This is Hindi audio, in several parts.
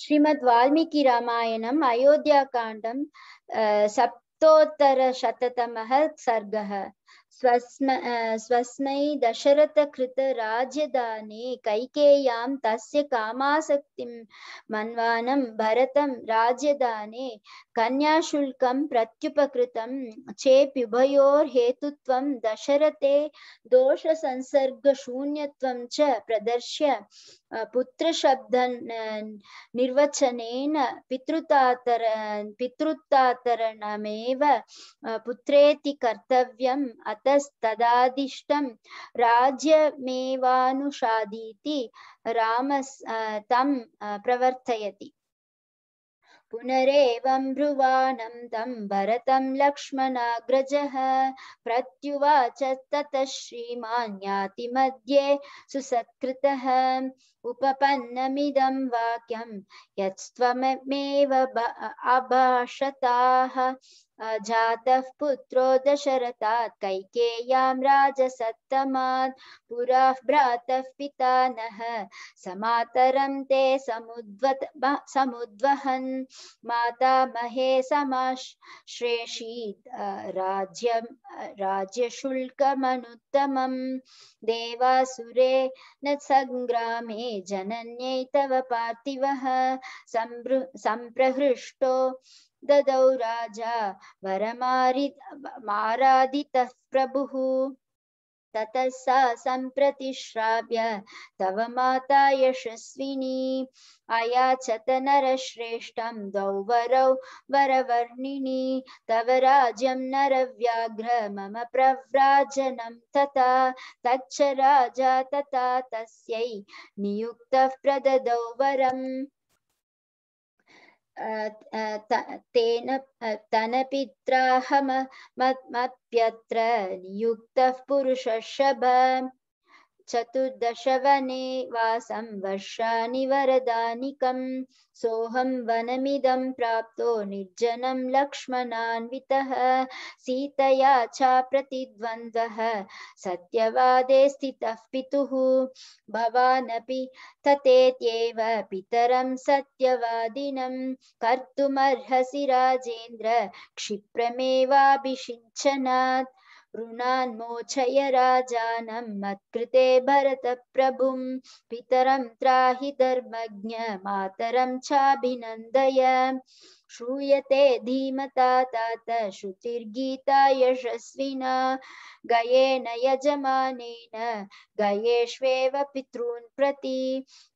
ಶ್ರೀಮದ್ ವಾಲ್ಮೀಕಿ ರಾಮಾಯಣಂ ಅಯೋಧ್ಯಾಕಾಂಡಂ ಸಪ್ತೋತ್ತರ ಶತತಮಃ ಸರ್ಗಃ स्वस्म स्वस्मै दशरथकृतराजधाने कैकेयां तस्य कामासक्तिं मन्वानं भरतं राजधाने कन्याशुल्कं प्रत्युपकृतं चेप्युभयोर्हेतुत्वं दशरथे दोषसंसर्गशून्यत्वं च प्रदर्श्य पुत्रशब्द निर्वचनेन पितृतातर पितृतातरणमेव पुत्रेति कर्तव्यम् ततस्तदादिष्टं राज्यमेवानुषादीति राम तं प्रवर्तयति पुनरेवं ब्रुवाणं तं भरतं लक्ष्मणाग्रजः प्रत्युवाच ततः श्रीमान्यातिमध्ये सुसत्कृतः उपपन्नमिदं वाक्यं यत्स्त्वमेव अभाषताः अजातः पुत्रो दशरथात् कैकेयां राजसत्तमात् पुराः भ्रातः पिता नः समातरं ते समुद्वत समुद्वहन् मातामहे समाश्रेषी राज्यं राज्यशुल्कमनुत्तमं देवासुरे न सङ्ग्रामे जनन्यै तव पार्थिवः सम्प्रहृष्टो ददौ राजा वरमारि मारादितः प्रभुः ततः सा सम्प्रतिश्राव्य तव माता यशस्विनी अयाचत नरश्रेष्ठं द्वौ वरौ वरवर्णिनि तव राज्यं नरव्याघ्र मम प्रव्राजनं तथा तच्च राजा तथा तस्यै नियुक्तः प्रददौ वरम् तेन तनपित्राहमप्यत्र नियुक्तः पुरुषशभ चतुर्दशवने वासं वर्षाणि वरदानिकं सोऽहं वनमिदं प्राप्तो निर्जनं लक्ष्मणान्वितः सीतया च प्रतिद्वन्द्वः सत्यवादे स्थितः पितुः भवानपि ततेत्येव पितरं सत्यवादिनं कर्तुमर्हसि राजेन्द्र क्षिप्रमेवाभिषिञ्चनात् ऋणान् मोचय राजानं मत्कृते भरतप्रभुं पितरं त्राहि धर्मज्ञ मातरं चाभिनन्दय श्रूयते धीमता तात श्रुतिर्गीता यशस्विना गयेन यजमानेन गयेष्वेव पितॄन् प्रति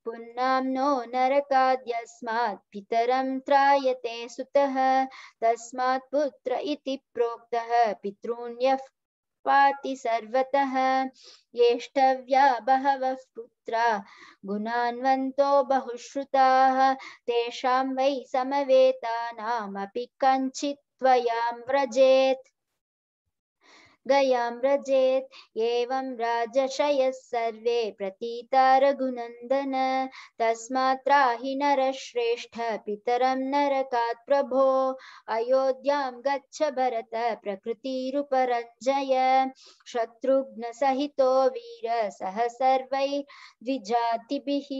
पुन्नाम्नो नरकाद्यस्मात् पितरं त्रायते सुतः तस्मात् पुत्र इति प्रोक्तः पितॄन् पाति सर्वतः येष्टव्या बहवः पुत्रा गुणान्वन्तो बहुश्रुताः तेषां वै समवेतानामपि कञ्चित् त्वयां व्रजेत् गयां एवं राजशयः सर्वे प्रतीता रघुनन्दन तस्मात् त्राहि नरश्रेष्ठ पितरं नरकात् प्रभो अयोध्यां गच्छ भरत प्रकृतिरुपरञ्जय शत्रुघ्नसहितो वीर सह सर्वै द्विजातिभिः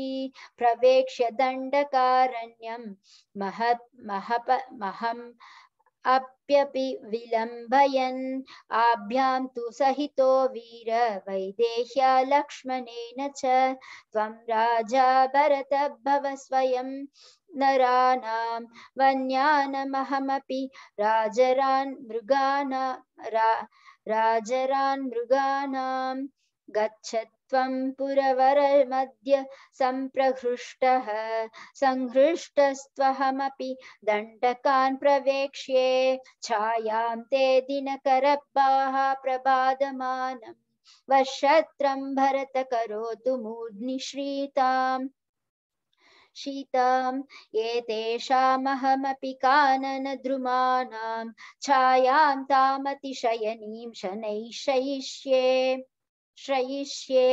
प्रवेक्ष्य दण्डकारण्यं महत् महप महं अप्यपि विलम्बयन् आभ्यां तु सहितो वीर वैदेह्या लक्ष्मणेन च त्वं राजा भरतभव स्वयं नराणां वन्यानमहमपि राजरान् मृगाणा रा राजरान् मृगाणां गच्छत्वं मध्य सम्प्रहृष्टः संहृष्टस्त्वहमपि दण्डकान् प्रवेक्ष्ये छायां ते दिनकरब्बाः प्रबादमानम् वर्षत्रं भरत करोतु तो शीताम् एतेषामहमपि काननद्रुमाणां छायां तामतिशयनीं शनैः शयिष्ये श्रयिष्ये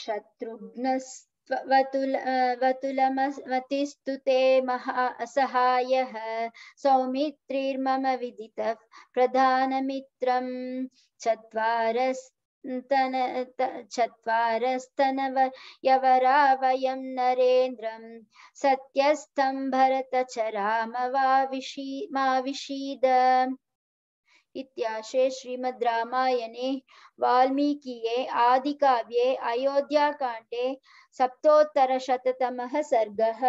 शत्रुघ्नस्त्वतुल वतुलमतिस्तु ते महा असहायः सौमित्रीर्मम विदितः प्रधानमित्रं चत्वारस् तन चत्वारस्तनवयवरा वयं नरेन्द्रं सत्यस्थं भरतचरामवाविषी माविषीद इत्याशे श्रीमद्रामायणे वाल्मीकिये आदिकाव्ये अयोध्याकाण्डे सप्तोत्तरशततमः सर्गः